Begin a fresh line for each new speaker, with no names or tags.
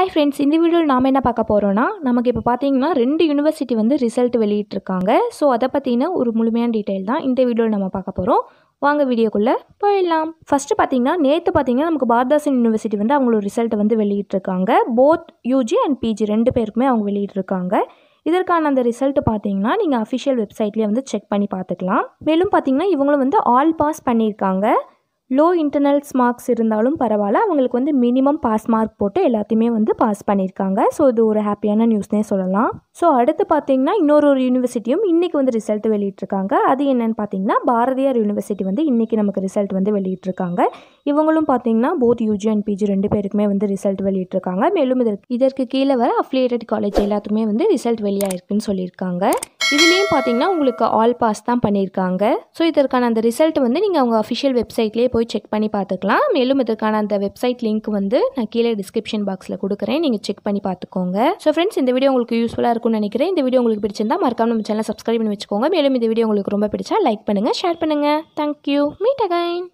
hi friends இந்த வீடியோவில் நாம் என்ன பார்க்க போகிறோன்னா நமக்கு இப்போ பார்த்தீங்கன்னா ரெண்டு யூனிவர்சிட்டி வந்து ரிசல்ட் வெளியிட்டிருக்காங்க ஸோ அதை பற்றின ஒரு முழுமையான டீட்டெயில் தான் இந்த வீடியோவில் நம்ம பார்க்க போகிறோம் வாங்க வீடியோக்குள்ளே போயிடலாம் ஃபஸ்ட்டு பார்த்தீங்கன்னா நேற்று பார்த்தீங்கன்னா நமக்கு பாரதாசன் யூனிவர்சிட்டி வந்து அவங்களோட ரிசல்ட் வந்து வெளியிட்ருக்காங்க போத் யூஜி அண்ட் பிஜி ரெண்டு பேருக்குமே அவங்க வெளியிட்ருக்காங்க இதற்கான அந்த ரிசல்ட்டு பார்த்தீங்கன்னா நீங்கள் அஃபிஷியல் வெப்சைட்லேயே வந்து செக் பண்ணி பார்த்துக்கலாம் மேலும் பார்த்தீங்கன்னா இவங்களும் வந்து ஆல் பாஸ் பண்ணியிருக்காங்க லோ இன்டர்னல்ஸ் மார்க்ஸ் இருந்தாலும் பரவாயில்ல அவங்களுக்கு வந்து மினிமம் பாஸ் மார்க் போட்டு எல்லாத்தையுமே வந்து பாஸ் பண்ணியிருக்காங்க ஸோ இது ஒரு ஹாப்பியான நியூஸ்னே சொல்லலாம் ஸோ அடுத்து பார்த்தீங்கன்னா இன்னொரு ஒரு யூனிவர்சிட்டியும் இன்றைக்கி வந்து ரிசல்ட் வெளியிட்டிருக்காங்க அது என்னென்னு பார்த்தீங்கன்னா பாரதியார் யூனிவர்சிட்டி வந்து இன்றைக்கி நமக்கு ரிசல்ட் வந்து வெளியிட்டிருக்காங்க இவங்களும் பார்த்தீங்கன்னா போத் யூஜி அண்ட் பிஜி ரெண்டு பேருக்குமே வந்து ரிசல்ட் வெளியிட்ருக்காங்க மேலும் இதற்கு இதற்கு கீழே வர அஃபிலியேட்டட் காலேஜ் எல்லாத்துக்குமே வந்து ரிசல்ட் வெளியாயிருக்குன்னு சொல்லியிருக்காங்க இதுலேயும் பார்த்தீங்கன்னா உங்களுக்கு ஆல் பாஸ் தான் பண்ணியிருக்காங்க ஸோ இதற்கான அந்த ரிசல்ட் வந்து நீங்கள் அவங்க அஃபிஷியல் வெப்சைட்லேயே போய் செக் பண்ணி பார்த்துக்கலாம் மேலும் இதற்கான அந்த வெப்சைட் லிங்க் வந்து நான் கீழே டிஸ்கிரிப்ஷன் பாக்ஸில் கொடுக்குறேன் நீங்கள் செக் பண்ணி பார்த்துக்கோங்க ஸோ ஃப்ரெண்ட்ஸ் இந்த வீடியோ உங்களுக்கு யூஸ்ஃபுல்லாக இருக்கும்னு நினைக்கிறேன் இந்த வீடியோ உங்களுக்கு பிடிச்சிருந்தா மறக்காம நம்ம சேனல் சப்ஸ்கிரைப் பண்ணி வச்சுக்கோங்க மேலும் இந்த வீடியோ உங்களுக்கு ரொம்ப பிடிச்சா லைக் பண்ணுங்கள் ஷேர் பண்ணுங்கள் தேங்க்யூ மீட் அகைன்